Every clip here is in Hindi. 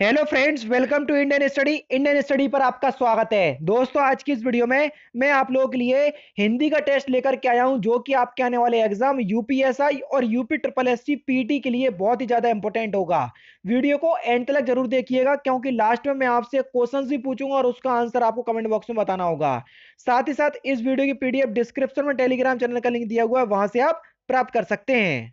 hello friends welcome to Indian study Indian study पर आपका स्वागत है दोस्तों आज की इस वीडियो में मैं आप लोगों के लिए हिंदी का टेस्ट लेकर के आया हूं जो कि आपके आने वाले एग्जाम यूपीएसआई और यूपी ट्रिपल एस पीटी के लिए बहुत ही ज्यादा इंपॉर्टेंट होगा वीडियो को एंड तक जरूर देखिएगा क्योंकि लास्ट में मैं आपसे क्वेश्चन भी पूछूंगा और उसका आंसर आपको कमेंट बॉक्स में बताना होगा साथ ही साथ इस वीडियो की पीडीएफ डिस्क्रिप्शन में टेलीग्राम चैनल का लिंक दिया हुआ है वहां से आप प्राप्त कर सकते हैं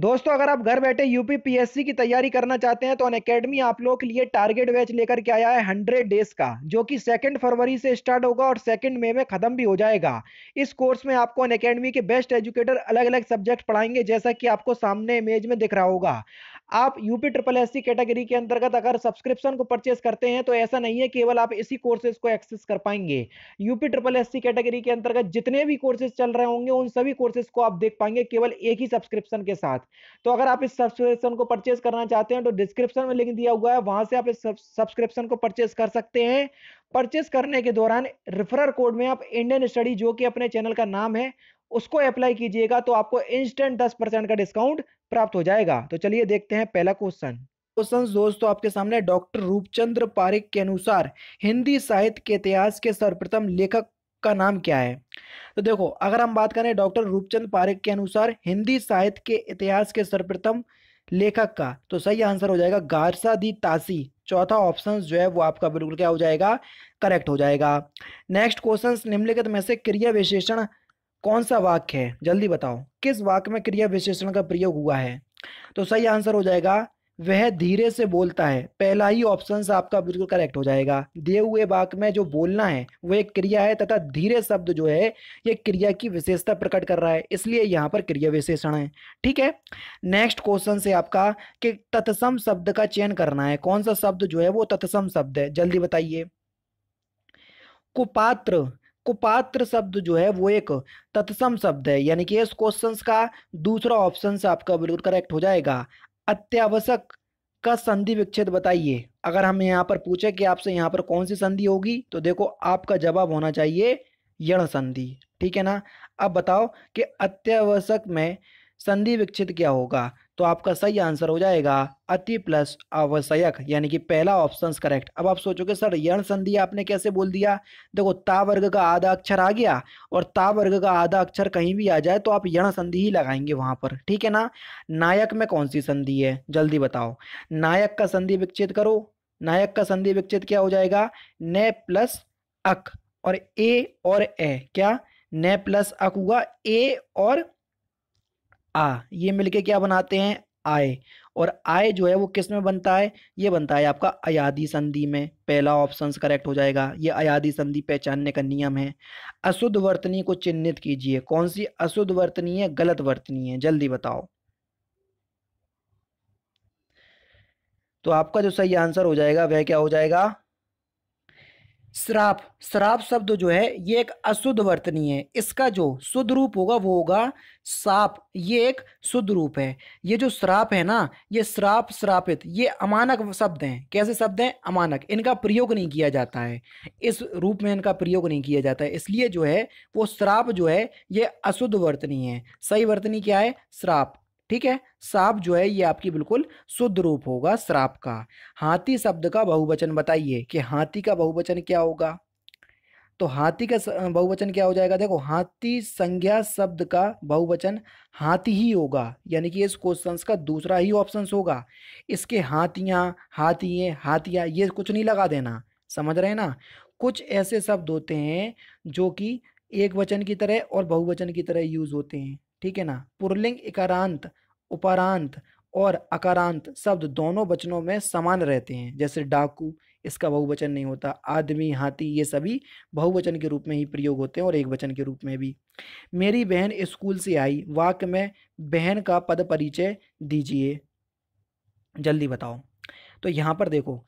दोस्तों अगर आप घर बैठे यूपी पीएससी की तैयारी करना चाहते हैं तो अन अकेडमी आप लोगों के लिए टारगेट बैच लेकर के आया है हंड्रेड डेज का जो कि सेकंड फरवरी से स्टार्ट होगा और सेकंड मई में खत्म भी हो जाएगा इस कोर्स में आपको अन अकेडमी के बेस्ट एजुकेटर अलग अलग सब्जेक्ट पढ़ाएंगे जैसा कि आपको सामने इमेज में दिख रहा होगा आप यूपी ट्रिपल एस कैटेगरी के अंतर्गत अगर सब्सक्रिप्शन को परचेस करते हैं तो ऐसा नहीं है केवल आप इसी कोर्सेज को एक्सेस कर पाएंगे यूपी ट्रिपल एस कैटेगरी के अंतर्गत जितने भी कोर्सेज चल रहे होंगे उन सभी कोर्सेज को आप देख पाएंगे केवल एक ही सब्सक्रिप्शन के साथ तो अगर आप इस सब्सक्रिप्शन को परचेस करना चाहते हैं तो डिस्क्रिप्शन में लिंक दिया हुआ है वहां से आप इस सब्सक्रिप्शन को परचेस कर सकते हैं परचेस करने के दौरान रेफरर कोड में आप इंडियन स्टडी जो कि अपने चैनल का नाम है उसको अप्लाई कीजिएगा तो आपको इंस्टेंट दस परसेंट का डिस्काउंट प्राप्त हो जाएगा तो चलिए देखते हैं पहला क्वेश्चन क्वेश्चन दोस्तों आपके सामने डॉक्टर रूपचंद्र पारिक के अनुसार हिंदी साहित्य के इतिहास के सर्वप्रथम लेखक का नाम क्या है तो देखो अगर हम बात करें डॉक्टर रूपचंद पारिक के अनुसार हिंदी साहित्य के इतिहास के सर्वप्रथम लेखक का तो सही आंसर हो जाएगा गारसा दी तासी चौथा ऑप्शन जो है वो आपका बिल्कुल क्या हो जाएगा करेक्ट हो जाएगा नेक्स्ट क्वेश्चन निम्नलिखित में से क्रिया विशेषण कौन सा वाक्य है जल्दी बताओ किस वाक्य में क्रिया विशेषण का प्रयोग हुआ है तो सही आंसर हो जाएगा वह धीरे से बोलता है पहला ही ऑप्शन आपका बिल्कुल करेक्ट हो जाएगा दिए हुए वाक्य में जो बोलना है वह एक क्रिया है तथा धीरे शब्द जो है यह क्रिया की विशेषता प्रकट कर रहा है इसलिए यहाँ पर क्रिया विशेषण है ठीक है नेक्स्ट क्वेश्चन से आपका कि तत्सम शब्द का चयन करना है कौन सा शब्द जो है वो तत्सम शब्द है जल्दी बताइए कुपात्र कुपात्र शब्द जो है वो एक तत्सम शब्द है यानी कि इस क्वेश्चन का दूसरा ऑप्शन आपका बिल्कुल करेक्ट हो जाएगा अत्यावश्यक का संधि विक्षेद बताइए अगर हम यहाँ पर पूछे कि आपसे यहाँ पर कौन सी संधि होगी तो देखो आपका जवाब होना चाहिए यण संधि ठीक है ना अब बताओ कि अत्यावश्यक में संधि विक्षित क्या होगा तो आपका सही आंसर हो जाएगा अति प्लस आवश्यक यानी कि पहला ऑप्शन करेक्ट अब आप सोचोगे सर यण संधि आपने कैसे बोल दिया देखो ता वर्ग का आधा अक्षर आ गया और ता वर्ग का आधा अक्षर कहीं भी आ जाए तो आप यण संधि ही लगाएंगे वहां पर ठीक है ना नायक में कौन सी संधि है जल्दी बताओ नायक का संधि विकसित करो नायक का संधि विकसित क्या हो जाएगा न प्लस अक और ए और ए क्या न प्लस अक हुआ ए और आ ये मिलके क्या बनाते हैं आय और आय जो है वो किस में बनता है ये बनता है आपका अयादी संधि में पहला ऑप्शन करेक्ट हो जाएगा ये अयादी संधि पहचानने का नियम है अशुद्ध वर्तनी को चिन्हित कीजिए कौन सी अशुद्ध वर्तनी है गलत वर्तनी है जल्दी बताओ तो आपका जो सही आंसर हो जाएगा वह क्या हो जाएगा श्राप श्राप शब्द जो है ये एक अशुद्ध वर्तनी है इसका जो शुद्ध रूप होगा वो होगा साप ये एक शुद्ध रूप है ये जो श्राप है ना ये श्राप श्रापित ये अमानक शब्द हैं कैसे शब्द हैं अमानक इनका प्रयोग नहीं किया जाता है इस रूप में इनका प्रयोग नहीं किया जाता है इसलिए जो है वो श्राप जो है ये अशुद्ध वर्तनी है सही वर्तनी क्या है श्राप ठीक है साप जो है ये आपकी बिल्कुल शुद्ध रूप होगा श्राप का हाथी शब्द का बहुवचन बताइए कि हाथी का बहुवचन क्या होगा तो हाथी का बहुवचन क्या हो जाएगा देखो हाथी संज्ञा शब्द का बहुवचन हाथी ही होगा यानी कि इस क्वेश्चन का दूसरा ही ऑप्शन होगा इसके हाथियाँ हाथी हाथियाँ ये कुछ नहीं लगा देना समझ रहे हैं ना कुछ ऐसे शब्द होते हैं जो कि एक वचन की तरह और बहुवचन की तरह यूज होते हैं ठीक है ना पुरलिंग इकारांत उपारांत और अकारांत शब्द दोनों वचनों में समान रहते हैं जैसे डाकू इसका बहुवचन नहीं होता आदमी हाथी ये सभी बहुवचन के रूप में ही प्रयोग होते हैं और एक वचन के रूप में भी मेरी बहन स्कूल से आई वाक्य में बहन का पद परिचय दीजिए जल्दी बताओ तो यहाँ पर देखो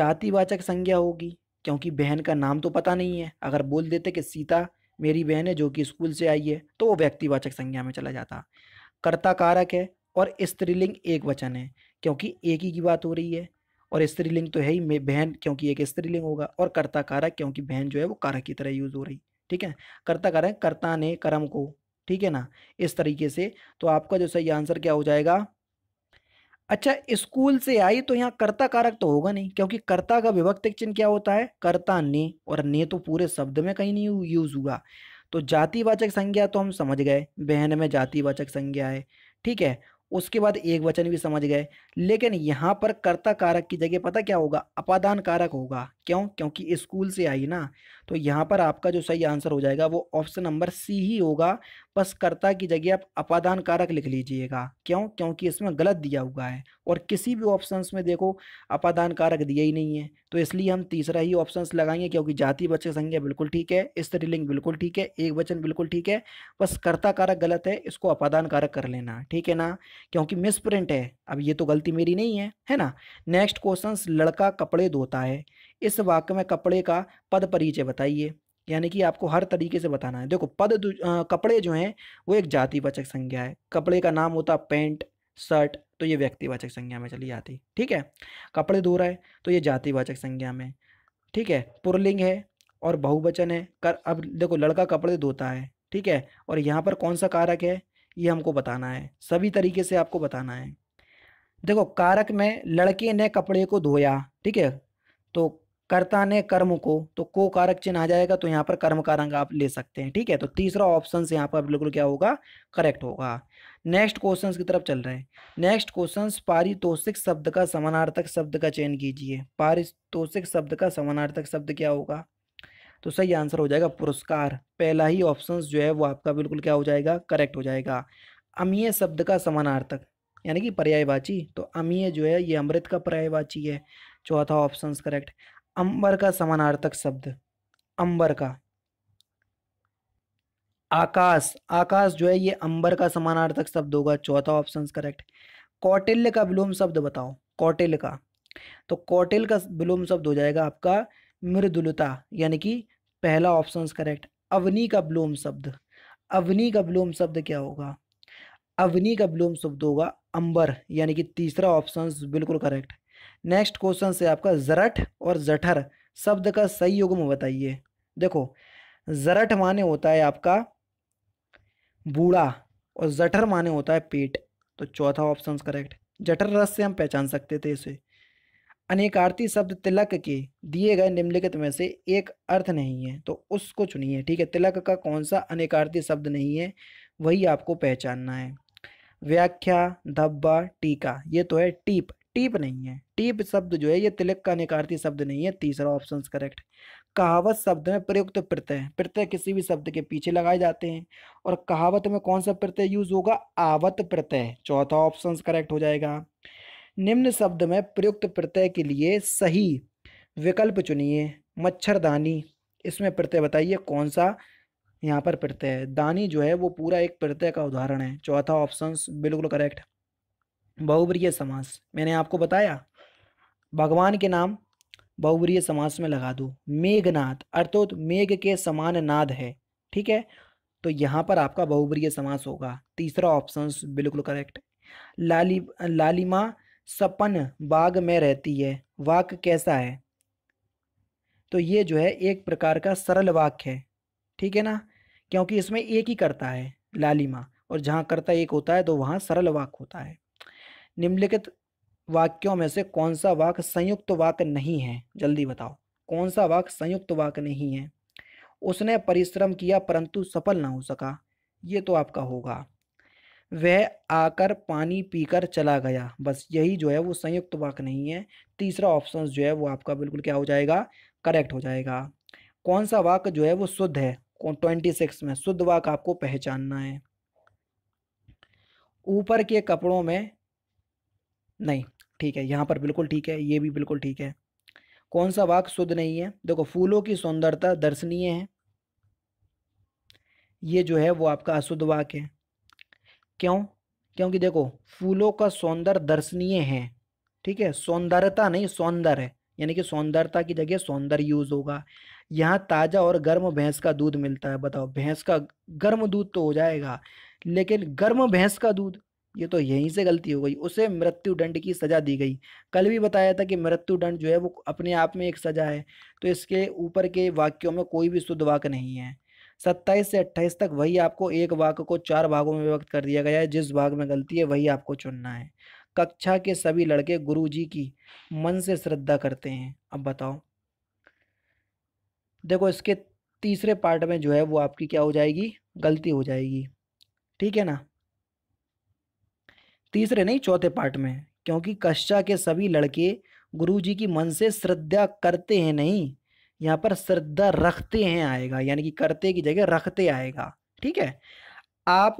जातिवाचक संज्ञा होगी क्योंकि बहन का नाम तो पता नहीं है अगर बोल देते कि सीता मेरी बहन है जो कि स्कूल से आई है तो वो व्यक्तिवाचक संज्ञा में चला जाता कर्ता कारक है और स्त्रीलिंग एक वचन है क्योंकि एक ही की बात हो रही है और स्त्रीलिंग तो है ही बहन क्योंकि एक स्त्रीलिंग होगा और कर्ता कारक क्योंकि बहन जो है वो कारक की तरह यूज़ हो रही ठीक है कर्ता कारक कर्ता ने कर्म को ठीक है ना इस तरीके से तो आपका जो सही आंसर क्या हो जाएगा अच्छा स्कूल से आई तो यहाँ कर्ता कारक तो होगा नहीं क्योंकि कर्ता का विभक्त चिन्ह क्या होता है कर्ता ने और ने तो पूरे शब्द में कहीं नहीं यूज हुआ तो जातिवाचक संज्ञा तो हम समझ गए बहन में जातिवाचक संज्ञा है ठीक है उसके बाद एक वचन भी समझ गए लेकिन यहाँ पर कर्ता कारक की जगह पता क्या होगा अपादान कारक होगा क्यों क्योंकि स्कूल से आई ना तो यहाँ पर आपका जो सही आंसर हो जाएगा वो ऑप्शन नंबर सी ही होगा बस कर्ता की जगह आप अपादान कारक लिख लीजिएगा क्यों क्योंकि इसमें गलत दिया हुआ है और किसी भी ऑप्शन में देखो अपादान कारक दिया ही नहीं है तो इसलिए हम तीसरा ही ऑप्शन लगाएंगे क्योंकि जाति बच्चे संज्ञा बिल्कुल ठीक है स्त्रीलिंग बिल्कुल ठीक है एक वचन बिल्कुल ठीक है बस कर्ता कारक गलत है इसको अपादान कारक कर लेना ठीक है ना क्योंकि मिस प्रिंट है अब ये तो गलती मेरी नहीं है है ना नेक्स्ट क्वेश्चन लड़का कपड़े धोता है इस वाक्य में कपड़े का पद परिचय बताइए यानी कि आपको हर तरीके से बताना है देखो पद आ, कपड़े जो हैं वो एक जातिवाचक संज्ञा है कपड़े का नाम होता पैंट शर्ट तो ये व्यक्तिवाचक संज्ञा में चली जाती ठीक है कपड़े रहा है तो ये जातिवाचक संज्ञा में ठीक है पुरलिंग है और बहुवचन है कर अब देखो लड़का कपड़े धोता है ठीक है और यहाँ पर कौन सा कारक है ये हमको बताना है सभी तरीके से आपको बताना है देखो कारक में लड़के ने कपड़े को धोया ठीक है तो कर्ता ने कर्म को तो को कारक चिन्ह आ जाएगा तो यहाँ पर कर्म का रंग आप ले सकते हैं ठीक है तो तीसरा ऑप्शन यहाँ पर बिल्कुल क्या होगा करेक्ट होगा नेक्स्ट क्वेश्चन की तरफ चल रहे हैं नेक्स्ट क्वेश्चन पारितोषिक शब्द का समानार्थक शब्द का चयन कीजिए पारितोषिक शब्द का समानार्थक शब्द क्या होगा तो सही आंसर हो जाएगा पुरस्कार पहला ही ऑप्शन जो है वो आपका बिल्कुल क्या हो जाएगा करेक्ट हो जाएगा अमीय शब्द का समानार्थक यानी कि पर्यायवाची तो अमीय जो है ये अमृत का पर्यायवाची है चौथा ऑप्शन करेक्ट अंबर का समानार्थक शब्द अंबर का आकाश आकाश जो है ये अंबर का समानार्थक शब्द होगा चौथा ऑप्शन करेक्ट कौटिल्य का विलोम शब्द बताओ कौटिल का तो कौटिल का विलोम शब्द हो जाएगा आपका मृदुलता यानी कि पहला ऑप्शन करेक्ट अवनी का विलोम शब्द अवनी का विलोम शब्द क्या होगा अवनी का विलोम शब्द होगा अंबर यानी कि तीसरा ऑप्शन बिल्कुल करेक्ट नेक्स्ट क्वेश्चन से आपका जरठ और जठर शब्द का सही युग्म बताइए देखो जरठ माने होता है आपका बूढ़ा और जठर माने होता है पेट तो चौथा ऑप्शन करेक्ट जठर रस से हम पहचान सकते थे इसे अनेकार्थी शब्द तिलक के दिए गए निम्नलिखित में से एक अर्थ नहीं है तो उसको चुनिए ठीक है तिलक का कौन सा अनेकार्थी शब्द नहीं है वही आपको पहचानना है व्याख्या धब्बा टीका ये तो है टीप टीप नहीं है टीप शब्द जो है ये तिलक का निकारती शब्द नहीं है तीसरा ऑप्शन करेक्ट कहावत शब्द में प्रयुक्त प्रत्यय प्रत्यय किसी भी शब्द के पीछे लगाए जाते हैं और कहावत में कौन सा प्रत्यय यूज होगा आवत प्रत्यय चौथा ऑप्शन करेक्ट हो जाएगा निम्न शब्द में प्रयुक्त प्रत्यय के लिए सही विकल्प चुनिए मच्छरदानी इसमें प्रत्यय बताइए कौन सा यहाँ पर प्रत्यय दानी जो है वो पूरा एक प्रत्यय का उदाहरण है चौथा ऑप्शन बिल्कुल करेक्ट बहुव्रीय समास मैंने आपको बताया भगवान के नाम बहुव्रीय समास में लगा दो मेघनाद अर्थोत मेघ के समान नाद है ठीक है तो यहाँ पर आपका बहुव्रीय समास होगा तीसरा ऑप्शन बिल्कुल करेक्ट लाली लालिमा सपन बाग में रहती है वाक कैसा है तो ये जो है एक प्रकार का सरल वाक्य है ठीक है ना क्योंकि इसमें एक ही करता है लालिमा और जहाँ करता एक होता है तो वहाँ सरल वाक होता है निम्नलिखित वाक्यों में से कौन सा वाक्य संयुक्त वाक्य नहीं है जल्दी बताओ कौन सा वाक्य संयुक्त वाक्य नहीं है उसने परिश्रम किया परंतु सफल ना हो सका ये तो आपका होगा वह आकर पानी पीकर चला गया बस यही जो है वो संयुक्त वाक्य नहीं है तीसरा ऑप्शन जो है वो आपका बिल्कुल क्या हो जाएगा करेक्ट हो जाएगा कौन सा वाक्य जो है वो शुद्ध है ट्वेंटी सिक्स में शुद्ध वाक्य आपको पहचानना है ऊपर के कपड़ों में नहीं ठीक है यहाँ पर बिल्कुल ठीक है ये भी बिल्कुल ठीक है कौन सा वाक शुद्ध नहीं है देखो फूलों की सौंदर्यता दर्शनीय है ये जो है वो आपका अशुद्ध वाक है क्यों क्योंकि देखो फूलों का सौंदर्य दर्शनीय है ठीक है सौंदर्यता नहीं सौंदर्य है यानी कि सौंदर्यता की जगह सौंदर्य यूज होगा यहाँ ताज़ा और गर्म भैंस का दूध मिलता है बताओ भैंस का गर्म दूध तो हो जाएगा लेकिन गर्म भैंस का दूध ये तो यहीं से गलती हो गई उसे मृत्यु दंड की सज़ा दी गई कल भी बताया था कि मृत्यु दंड जो है वो अपने आप में एक सज़ा है तो इसके ऊपर के वाक्यों में कोई भी शुद्ध वाक्य नहीं है सत्ताईस से अट्ठाईस तक वही आपको एक वाक्य को चार भागों में विभक्त कर दिया गया है जिस भाग में गलती है वही आपको चुनना है कक्षा के सभी लड़के गुरु जी की मन से श्रद्धा करते हैं अब बताओ देखो इसके तीसरे पार्ट में जो है वो आपकी क्या हो जाएगी गलती हो जाएगी ठीक है ना तीसरे नहीं चौथे पार्ट में क्योंकि कश्चा के सभी लड़के गुरु जी की मन से श्रद्धा करते हैं नहीं यहाँ पर श्रद्धा रखते हैं आएगा यानी कि करते की जगह रखते आएगा ठीक है आप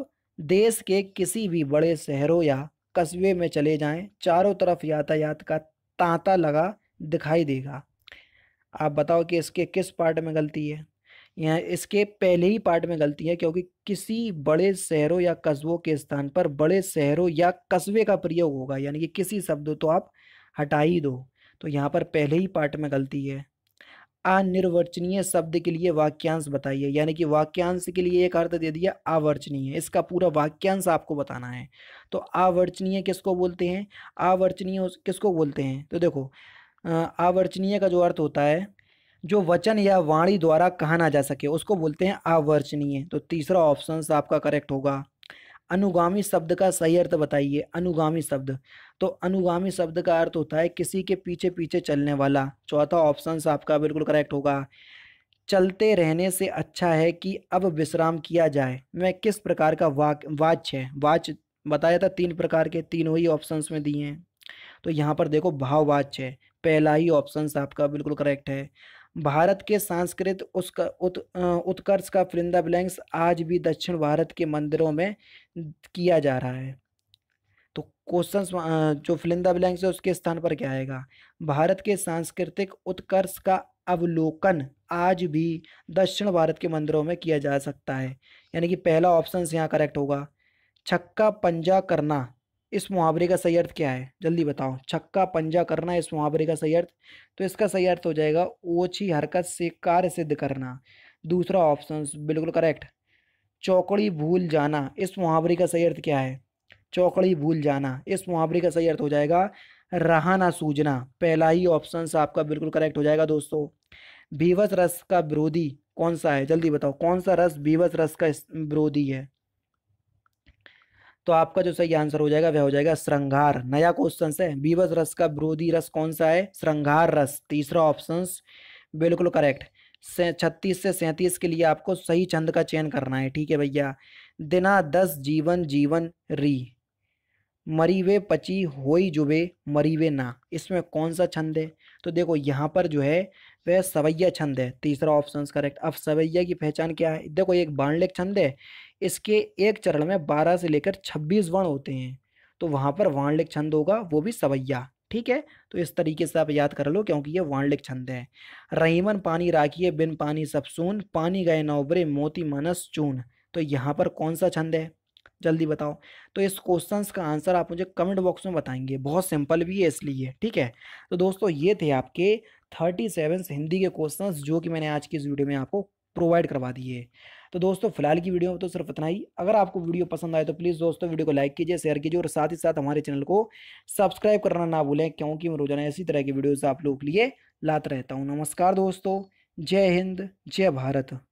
देश के किसी भी बड़े शहरों या कस्बे में चले जाएं चारों तरफ यातायात का तांता लगा दिखाई देगा आप बताओ कि इसके किस पार्ट में गलती है यहाँ इसके पहले ही पार्ट में गलती है क्योंकि किसी बड़े शहरों या कस्बों के स्थान पर बड़े शहरों या कस्बे का प्रयोग होगा यानी कि किसी शब्द तो आप हटा ही दो तो यहाँ पर पहले ही पार्ट में गलती है अनिर्वचनीय शब्द के लिए वाक्यांश बताइए यानी कि वाक्यांश के लिए एक अर्थ दे दिया आवर्चनीय इसका पूरा वाक्यांश आपको बताना है तो आवर्चनीय किसको बोलते हैं आवर्चनीय किसको बोलते हैं तो देखो आवर्चनीय का जो अर्थ होता है जो वचन या वाणी द्वारा कहा ना जा सके उसको बोलते हैं अवर्चनीय तो तीसरा ऑप्शन आपका करेक्ट होगा अनुगामी शब्द का सही अर्थ बताइए अनुगामी शब्द तो अनुगामी शब्द का अर्थ होता है किसी के पीछे पीछे चलने वाला चौथा ऑप्शन आपका बिल्कुल करेक्ट होगा चलते रहने से अच्छा है कि अब विश्राम किया जाए मैं किस प्रकार का वाक वाच है वाच बताया था तीन प्रकार के तीनों ही ऑप्शंस में दिए हैं तो यहाँ पर देखो भाववाच है पहला ही ऑप्शन आपका बिल्कुल करेक्ट है भारत के सांस्कृत उसका उत, उत्कर्ष का परिंदा ब्लैंक्स आज भी दक्षिण भारत के मंदिरों में किया जा रहा है तो क्वेश्चन जो फिलिंदा ब्लैंक्स है उसके स्थान पर क्या आएगा भारत के सांस्कृतिक उत्कर्ष का अवलोकन आज भी दक्षिण भारत के मंदिरों में किया जा सकता है यानी कि पहला ऑप्शन यहाँ करेक्ट होगा छक्का पंजा करना इस मुहावरे का सही अर्थ क्या है जल्दी बताओ छक्का पंजा करना इस मुहावरे का सही अर्थ तो इसका सही अर्थ हो जाएगा ओछी हरकत से कार्य सिद्ध करना दूसरा ऑप्शन बिल्कुल करेक्ट चौकड़ी भूल जाना इस मुहावरे का सही अर्थ क्या है चौकड़ी भूल जाना इस मुहावरे का सही अर्थ हो जाएगा रहा ना सूझना पहला ही ऑप्शन आपका बिल्कुल करेक्ट हो जाएगा दोस्तों बीवस रस का विरोधी कौन सा है जल्दी बताओ कौन सा रस बीवस रस का विरोधी है तो आपका जो सही आंसर हो जाएगा वह हो जाएगा श्रृंगार नया क्वेश्चन है बीवस रस का विरोधी रस कौन सा है श्रृंगार रस तीसरा ऑप्शन बिल्कुल करेक्ट से छत्तीस से सैंतीस के लिए आपको सही छंद का चयन करना है ठीक है भैया दिना दस जीवन जीवन री मरीवे पची होई जुबे मरीवे ना इसमें कौन सा छंद है तो देखो यहाँ पर जो है वह सवैया छंद है तीसरा ऑप्शन करेक्ट अब सवैया की पहचान क्या है देखो एक बाणलेख छंद है इसके एक चरण में बारह से लेकर छब्बीस वर्ण होते हैं तो वहाँ पर वाणलेख छंद होगा वो भी सवैया ठीक है तो इस तरीके से आप याद कर लो क्योंकि ये वाणलिक छंद है रहीमन पानी राखिए बिन पानी सब सून पानी गए नौबरे मोती मनस चून तो यहाँ पर कौन सा छंद है जल्दी बताओ तो इस क्वेश्चन का आंसर आप मुझे कमेंट बॉक्स में बताएंगे बहुत सिंपल भी है इसलिए ठीक है तो दोस्तों ये थे आपके थर्टी सेवन हिंदी के क्वेश्चन जो कि मैंने आज की इस वीडियो में आपको प्रोवाइड करवा दिए तो दोस्तों फिलहाल की वीडियो में तो सिर्फ इतना ही अगर आपको वीडियो पसंद आए तो प्लीज़ दोस्तों वीडियो को लाइक कीजिए शेयर कीजिए और साथ ही साथ हमारे चैनल को सब्सक्राइब करना ना भूलें क्योंकि मैं रोजाना इसी तरह की वीडियोज़ आप लोगों के लिए लाता रहता हूँ नमस्कार दोस्तों जय हिंद जय भारत